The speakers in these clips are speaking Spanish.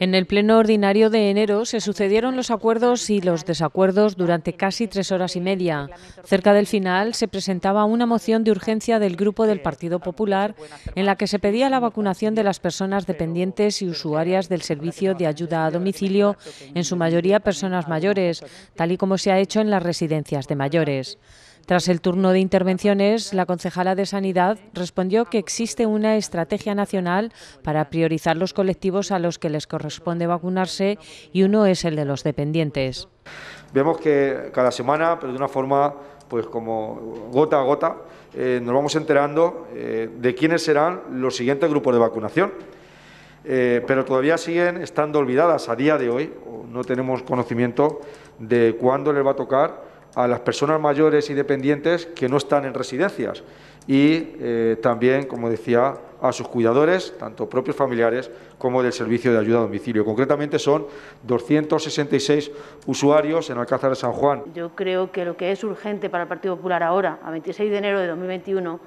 En el pleno ordinario de enero se sucedieron los acuerdos y los desacuerdos durante casi tres horas y media. Cerca del final se presentaba una moción de urgencia del grupo del Partido Popular en la que se pedía la vacunación de las personas dependientes y usuarias del servicio de ayuda a domicilio, en su mayoría personas mayores, tal y como se ha hecho en las residencias de mayores. Tras el turno de intervenciones, la concejala de Sanidad respondió que existe una estrategia nacional para priorizar los colectivos a los que les corresponde vacunarse y uno es el de los dependientes. Vemos que cada semana, pero de una forma pues como gota a gota, eh, nos vamos enterando eh, de quiénes serán los siguientes grupos de vacunación. Eh, pero todavía siguen estando olvidadas a día de hoy, no tenemos conocimiento de cuándo les va a tocar a las personas mayores y dependientes que no están en residencias y eh, también, como decía, a sus cuidadores, tanto propios familiares como del servicio de ayuda a domicilio. Concretamente son 266 usuarios en Alcázar de San Juan. Yo creo que lo que es urgente para el Partido Popular ahora, a 26 de enero de 2021,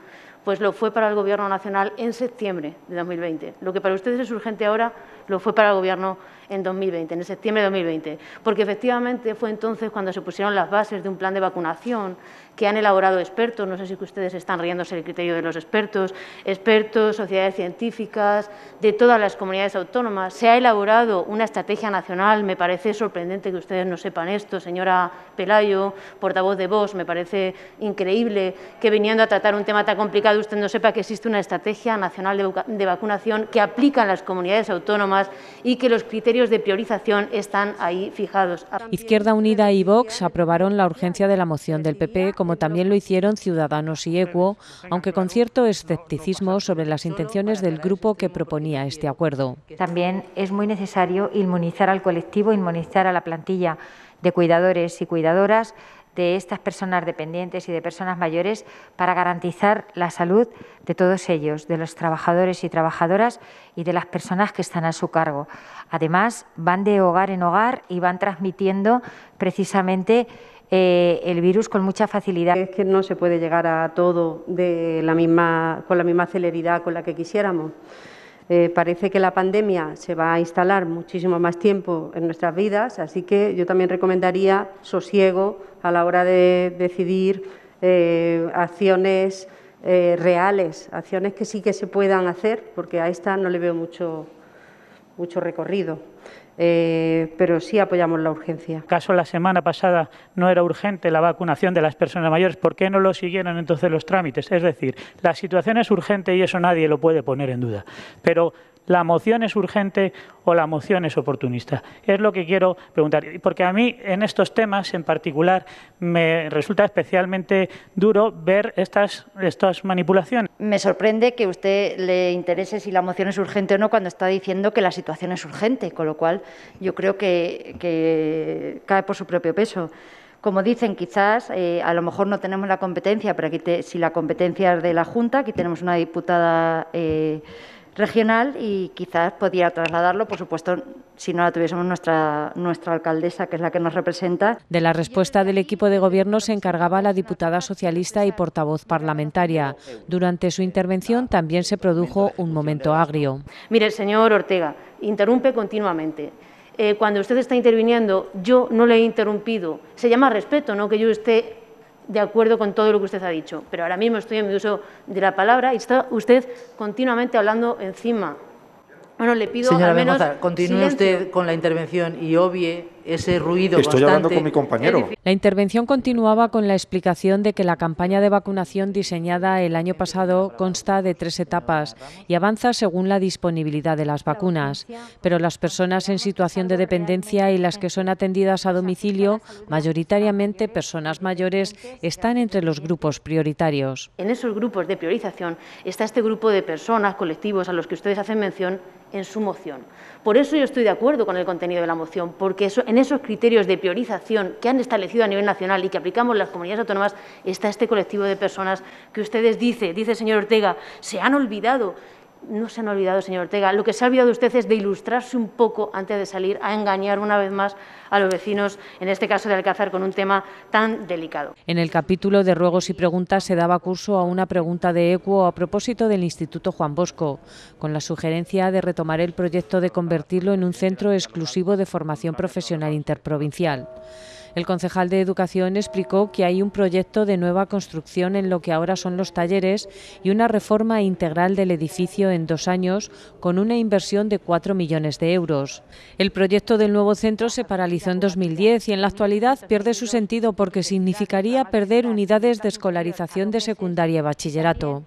pues lo fue para el Gobierno Nacional en septiembre de 2020. Lo que para ustedes es urgente ahora, lo fue para el Gobierno en 2020, en septiembre de 2020, porque efectivamente fue entonces cuando se pusieron las bases de un plan de vacunación que han elaborado expertos, no sé si ustedes están riéndose del criterio de los expertos, expertos, sociedades científicas, de todas las comunidades autónomas. Se ha elaborado una estrategia nacional, me parece sorprendente que ustedes no sepan esto, señora Pelayo, portavoz de Vox, me parece increíble que viniendo a tratar un tema tan complicado usted no sepa que existe una estrategia nacional de vacunación que aplican las comunidades autónomas y que los criterios criterios de priorización están ahí fijados. Izquierda Unida y Vox aprobaron la urgencia de la moción del PP, como también lo hicieron Ciudadanos y ECUO, aunque con cierto escepticismo sobre las intenciones del grupo que proponía este acuerdo. También es muy necesario inmunizar al colectivo, inmunizar a la plantilla de cuidadores y cuidadoras de estas personas dependientes y de personas mayores para garantizar la salud de todos ellos, de los trabajadores y trabajadoras y de las personas que están a su cargo. Además, van de hogar en hogar y van transmitiendo precisamente eh, el virus con mucha facilidad. Es que no se puede llegar a todo de la misma, con la misma celeridad con la que quisiéramos. Eh, parece que la pandemia se va a instalar muchísimo más tiempo en nuestras vidas, así que yo también recomendaría sosiego a la hora de decidir eh, acciones eh, reales, acciones que sí que se puedan hacer, porque a esta no le veo mucho, mucho recorrido. Eh, pero sí apoyamos la urgencia. Caso la semana pasada no era urgente la vacunación de las personas mayores, ¿por qué no lo siguieron entonces los trámites? Es decir, la situación es urgente y eso nadie lo puede poner en duda. Pero la moción es urgente o la moción es oportunista. Es lo que quiero preguntar, porque a mí en estos temas en particular me resulta especialmente duro ver estas, estas manipulaciones. Me sorprende que a usted le interese si la moción es urgente o no cuando está diciendo que la situación es urgente, con lo cual yo creo que, cae por su propio peso como dicen, quizás eh, a lo mejor no tenemos la competencia, pero aquí si la competencia es de la Junta, aquí tenemos una diputada eh, regional y quizás podría trasladarlo, por supuesto, si no la tuviésemos nuestra, nuestra alcaldesa, que es la que nos representa. De la respuesta del equipo de gobierno se encargaba la diputada socialista y portavoz parlamentaria. Durante su intervención también se produjo un momento agrio. Mire, señor Ortega, interrumpe continuamente. Eh, cuando usted está interviniendo, yo no le he interrumpido. Se llama respeto, no que yo esté de acuerdo con todo lo que usted ha dicho, pero ahora mismo estoy en mi uso de la palabra y está usted continuamente hablando encima. Bueno, le pido al menos continúe usted con la intervención y obvie ese ruido. Estoy hablando con mi compañero. La intervención continuaba con la explicación de que la campaña de vacunación diseñada el año pasado consta de tres etapas y avanza según la disponibilidad de las vacunas. Pero las personas en situación de dependencia y las que son atendidas a domicilio, mayoritariamente personas mayores, están entre los grupos prioritarios. En esos grupos de priorización está este grupo de personas, colectivos a los que ustedes hacen mención en su moción. Por eso yo estoy de acuerdo con el contenido de la moción, porque eso, en en esos criterios de priorización que han establecido a nivel nacional y que aplicamos las comunidades autónomas, está este colectivo de personas que ustedes dice, dice el señor Ortega, se han olvidado no se han olvidado, señor Ortega. Lo que se ha olvidado usted es de ilustrarse un poco antes de salir a engañar una vez más a los vecinos, en este caso de Alcázar, con un tema tan delicado. En el capítulo de ruegos y preguntas se daba curso a una pregunta de ECUO a propósito del Instituto Juan Bosco, con la sugerencia de retomar el proyecto de convertirlo en un centro exclusivo de formación profesional interprovincial. El concejal de Educación explicó que hay un proyecto de nueva construcción en lo que ahora son los talleres y una reforma integral del edificio en dos años con una inversión de 4 millones de euros. El proyecto del nuevo centro se paralizó en 2010 y en la actualidad pierde su sentido porque significaría perder unidades de escolarización de secundaria y bachillerato.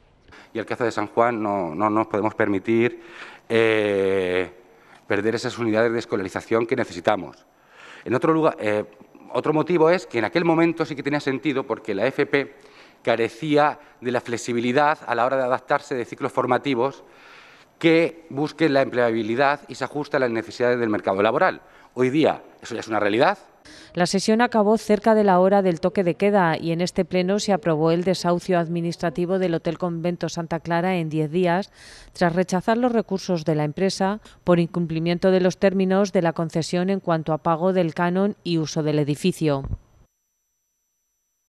Y el caso de San Juan no, nos podemos permitir eh, perder esas unidades de escolarización que necesitamos. En otro lugar, eh, otro motivo es que en aquel momento sí que tenía sentido porque la FP carecía de la flexibilidad a la hora de adaptarse de ciclos formativos que busque la empleabilidad y se ajuste a las necesidades del mercado laboral. Hoy día eso ya es una realidad, la sesión acabó cerca de la hora del toque de queda y en este pleno se aprobó el desahucio administrativo del Hotel Convento Santa Clara en 10 días, tras rechazar los recursos de la empresa por incumplimiento de los términos de la concesión en cuanto a pago del canon y uso del edificio.